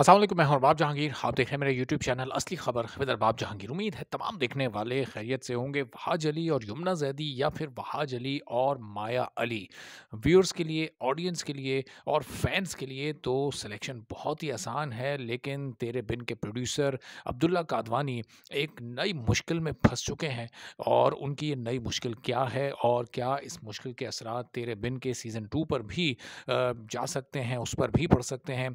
असल मैं हरबाब जहांगीर आप देख रहे हैं मेरे यूट्यूब चैनल असली खबर खबर अरबाब जहांगीर उम्मीद है तमाम देखने वाले खैरियत से होंगे वहाज अली और यमुना जैदी या फिर वहाज अली और माया अली व्यूअर्स के लिए ऑडियंस के लिए और फैंस के लिए तो सिलेक्शन बहुत ही आसान है लेकिन तेरे बिन के प्रोड्यूसर अब्दुल्ला कादवानी एक नई मुश्किल में फंस चुके हैं और उनकी ये नई मुश्किल क्या है और क्या इस मुश्किल के असरा तेरे बिन के सीज़न टू पर भी जा सकते हैं उस पर भी पढ़ सकते हैं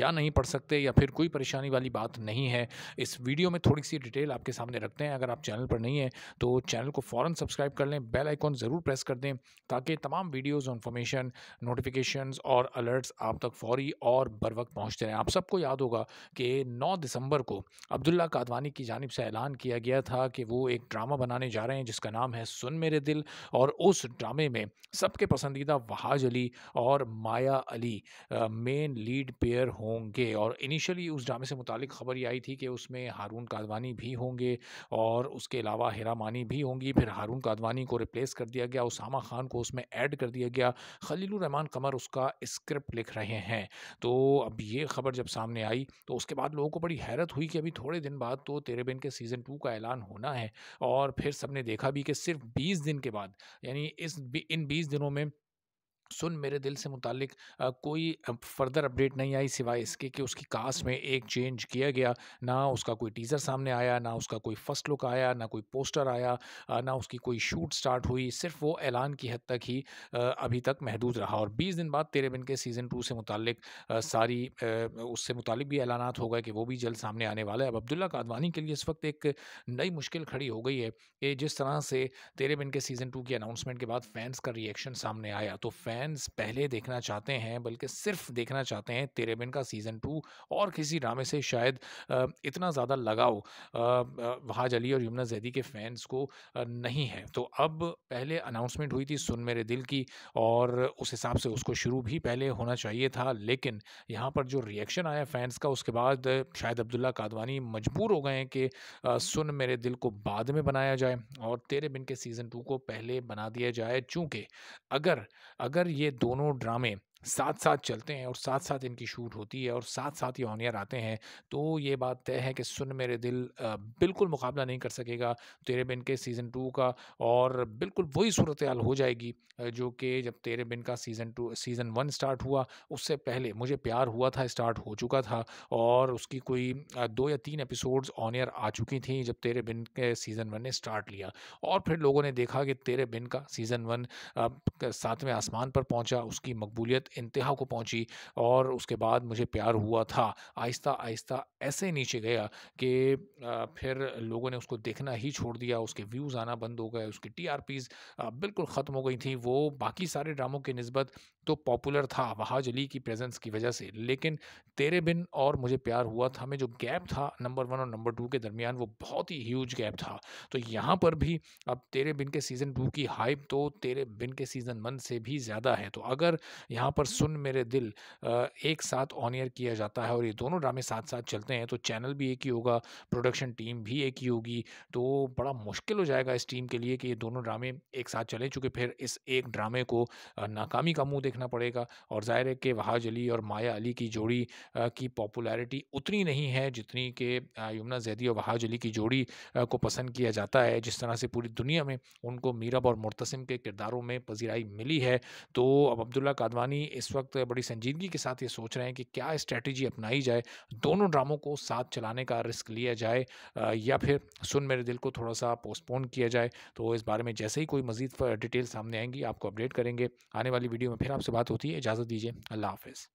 या नहीं पढ़ सकते सकते या फिर कोई परेशानी वाली बात नहीं है इस वीडियो में थोड़ी सी डिटेल आपके सामने रखते हैं अगर आप चैनल पर नहीं है तो चैनल को फ़ौरन सब्सक्राइब कर लें बेल आइकॉन ज़रूर प्रेस कर दें ताकि तमाम वीडियोज़ इन्फॉर्मेशन नोटिफिकेशन और अलर्ट्स आप तक फौरी और बर वक्त पहुँचते रहें आप सबको याद होगा कि नौ दिसंबर को अब्दुल्ला कादवानी की जानब से ऐलान किया गया था कि वो एक ड्रामा बनाने जा रहे हैं जिसका नाम है सुन मेरे दिल और उस ड्रामे में सबके पसंदीदा वहाज अली और Maya Ali main lead pair होंगे और इनिशियली उस ड्रामे से मुतल खबर ये आई थी कि उसमें हारून कादवानी भी होंगे और उसके अलावा हेरा मानी भी होंगी फिर हारून कादवानी को रिप्लेस कर दिया गया उसामा खान को उसमें ऐड कर दिया गया रहमान कमर उसका स्क्रिप्ट लिख रहे हैं तो अब ये खबर जब सामने आई तो उसके बाद लोगों को बड़ी हैरत हुई कि अभी थोड़े दिन बाद तो तेरे बिन के सीज़न टू का ऐलान होना है और फिर सबने देखा भी कि सिर्फ बीस दिन के बाद यानी इस इन बीस दिनों में सुन मेरे दिल से मुतालिक कोई फर्दर अपडेट नहीं आई सिवाय इसके कि उसकी कास्ट में एक चेंज किया गया ना उसका कोई टीज़र सामने आया ना उसका कोई फर्स्ट लुक आया ना कोई पोस्टर आया ना उसकी कोई शूट स्टार्ट हुई सिर्फ वो ऐलान की हद तक ही अभी तक महदूद रहा और बीस दिन बाद तेरे बिन के सीज़न टू से मुतल सारी उससे मुतल भी ऐलान हो गए कि वो भी जल्द सामने आने वाला है अब अब्दुल्ला कादवानी के लिए इस वक्त एक नई मुश्किल खड़ी हो गई है कि जिस तरह से तेरे बिन के सीज़न टू की अनाउंसमेंट के बाद फैंस का रिएक्शन सामने आया तो फैन फैंस पहले देखना चाहते हैं बल्कि सिर्फ देखना चाहते हैं तेरे बिन का सीज़न टू और किसी ड्रामे से शायद इतना ज़्यादा लगाव वहाज अली और यमुना जैदी के फैंस को नहीं है तो अब पहले अनाउंसमेंट हुई थी सुन मेरे दिल की और उस हिसाब से उसको शुरू भी पहले होना चाहिए था लेकिन यहाँ पर जो रिएक्शन आया फैंस का उसके बाद शायद अब्दुल्ला कादवानी मजबूर हो गए हैं कि सुन मेरे दिल को बाद में बनाया जाए और तेरे बिन के सीज़न टू को पहले बना दिया जाए चूँकि अगर अगर ये दोनों ड्रामे साथ साथ चलते हैं और साथ साथ इनकी शूट होती है और साथ साथ ही ऑनियर आते हैं तो ये बात तय है कि सुन मेरे दिल बिल्कुल मुकाबला नहीं कर सकेगा तेरे बिन के सीज़न टू का और बिल्कुल वही सूरत हाल हो जाएगी जो कि जब तेरे बिन का season two season one start हुआ उससे पहले मुझे प्यार हुआ था स्टार्ट हो चुका था और उसकी कोई दो या तीन एपिसोड्स ऑनियर आ चुकी थी जब तेरे बिन के सीज़न वन ने स्टार्ट लिया और फिर लोगों ने देखा कि तेरे बिन का सीज़न वन सातवें आसमान पर पहुंचा उसकी मकबूलियत इंतहा को पहुंची और उसके बाद मुझे प्यार हुआ था आहिस्ता आहिस्ता ऐसे नीचे गया कि फिर लोगों ने उसको देखना ही छोड़ दिया उसके व्यूज़ आना बंद हो गए उसकी टी बिल्कुल ख़त्म हो गई थी वो बाकी सारे ड्रामों के नस्बत तो पॉपुलर था वहाज अली की प्रेजेंस की वजह से लेकिन तेरे बिन और मुझे प्यार हुआ था में जो गैप था नंबर वन और नंबर टू के दरमियान वो बहुत ही ह्यूज गैप था तो यहाँ पर भी अब तेरे बिन के सीज़न टू की हाइप तो तेरे बिन के सीज़न वन से भी ज़्यादा है तो अगर यहाँ पर पर सुन मेरे दिल एक साथ ऑन एयर किया जाता है और ये दोनों ड्रामे साथ साथ चलते हैं तो चैनल भी एक ही होगा प्रोडक्शन टीम भी एक ही होगी तो बड़ा मुश्किल हो जाएगा इस टीम के लिए कि ये दोनों ड्रामे एक साथ चलें चूँकि फिर इस एक ड्रामे को नाकामी का मुँह देखना पड़ेगा और ज़ाहिर है कि वहाज अली और माया अली की जोड़ी की पॉपुलैरिटी उतनी नहीं है जितनी कि यमुना जैदी और वहाज अली की जोड़ी को पसंद किया जाता है जिस तरह से पूरी दुनिया में उनको मीरब और मुतसम के किरदारों में पजीराई मिली है तो अब अब्दुल्ला कादवानी इस वक्त बड़ी संजीदगी के साथ ये सोच रहे हैं कि क्या स्ट्रेटजी अपनाई जाए दोनों ड्रामों को साथ चलाने का रिस्क लिया जाए या फिर सुन मेरे दिल को थोड़ा सा पोस्टपोन किया जाए तो इस बारे में जैसे ही कोई मजीद डिटेल सामने आएंगी आपको अपडेट करेंगे आने वाली वीडियो में फिर आपसे बात होती है इजाज़त दीजिए अल्लाह हाफिज़